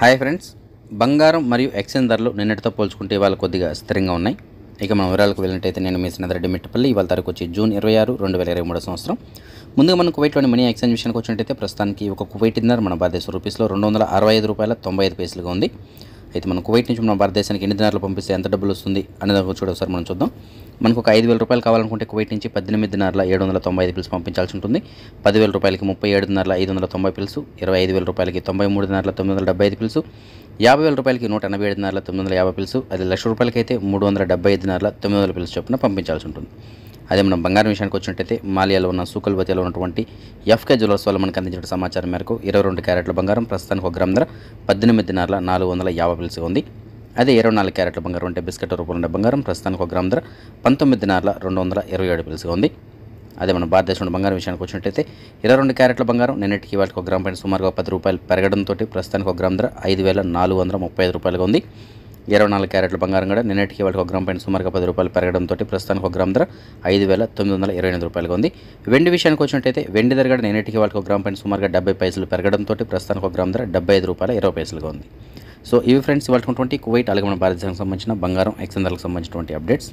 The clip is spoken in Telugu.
హాయ్ ఫ్రెండ్స్ బంగారం మరియు ఎక్స్చేంజ్ ధరలు నిన్నటితో పోల్చుకుంటే ఇవాళ కొద్దిగా స్థిరంగా ఉన్నాయి ఇక మనం వివరాలకు వెళ్ళినట్టయితే నేను మీ సినదరెడ్డి మిట్టపల్లి ఇవాళ తరకు వచ్చి జూన్ ఇరవై ఆరు రెండు వేల ఇరవై మూడు సంవత్సరం ముందుగా మనం కువైట్లోని మనీ ఎక్స్చేంజ్ విషయానికి వచ్చినట్టయితే ప్రస్తుతానికి ఒక కువైట్ ఇన్నర్ మన భారతదేశ రూపీస్లో రెండు వందల అరవై ఐదు రూపాయల తొంభై ఐదు పైసలుగా ఉంది అయితే మనం కువైట్ నుంచి మనం భారతదేశానికి ఎన్ని దినాలు పంపిస్తే ఎంత డబ్బులు వస్తుంది అనేది కూడా ఒకసారి మనం చూద్దాం మనకు ఒక ఐదు వేల రూపాయలు కావాలనుకుంటే కువైట్ నుంచి పద్దెనిమిది దినార్ల ఏడు వందల తొంభై ఐదు పిల్స్ పంపించాల్సి ఉంటుంది పదివేల రూపాయలకి ముప్పై ఏడు దినార్ల ఐదు వందల తొంభై పిల్స్ ఇరవై ఐదు వేల రూపాయలకి తొంభై మూడు దినార్ల తొమ్మిది వందల డెబ్బై ఐదు పిల్స్ యాభై వేల రూపాయలకి నూట ఎనభై ఏడు దినార్ల తొమ్మిది వందల యాభై పిల్స్ అది లక్ష రూపాయలకి అయితే మూడు వందల డెబ్బై ఐదు దినార్ల తొమ్మిది వందల పిల్స్ చొప్పున పంపించాల్సి ఉంటుంది అదే మనం బంగారం విషయానికి వచ్చినట్టయితే మాలియాలో ఉన్న సూకల్వతిలో ఉన్నటువంటి ఎఫ్కే జ్యువెలర్స్ వల్ల మనకు అందించిన సమాచారం మేరకు ఇరవై రెండు క్యారెట్ల బంగారం ప్రస్తుతానికి ఒక గ్రామ ధర నెలల నాలుగు వందల యాభై పిలిసి ఉంది అదే ఇరవై నాలుగు క్యారెట్ల బంగారం అంటే బిస్కెట్ రూపంలో ఉండే బంగారం ప్రస్తుతానికి ఒక గ్రామ ధర నెలల రెండు వందల ఇరవై ఏడు పిలిసి ఉంది అదే మన భారతదేశంలో బంగారం విషయానికి వచ్చినట్టయితే ఇరవై రెండు క్యారెట్ల బంగారం నిన్నటికి వాటికి ఒక గ్రామ పైన సుమారుగా పది రూపాయలు పెరగడంతో ప్రస్తుతానికి ఒక గ్రామ ధర ఐదు వేల నాలుగు వందల ముప్పై ఐదు రూపాయలుగా ఉంది ఇరవై నాలుగు క్యారెట్ల బంగారం కూడా నిన్నటికి వాళ్ళకి ఒక గ్రామ్ పైన సుమారుగా పది రూపాయలు పెరగడంతో ప్రస్తుతానికి ఒక గ్రామ్ ధర ఐదు వేల తొమ్మిది వందల ఇరవై ఎనిమిది రూపాయలుగా ఉంది వెండి విషయానికి వచ్చినట్టయితే వెండి ధర కూడా నిన్నటికి వాళ్ళకి ఒక గ్రామ్ పైన సుమారుగా డెబ్బై పైసలు పెరగడంతో ప్రస్తుతానికి ఒక గ్రామ్ ధర డెబ్బై ఐదు రూపాయల ఇరవై పైసలుగా ఉంది సో ఇవి ఫ్రెండ్స్ వాళ్ళటువంటి కువైట్ అలాగే భారతదేశానికి సంబంధించిన బంగారం ఎక్సెందర్లకు సంబంధించినటువంటి అప్డేట్స్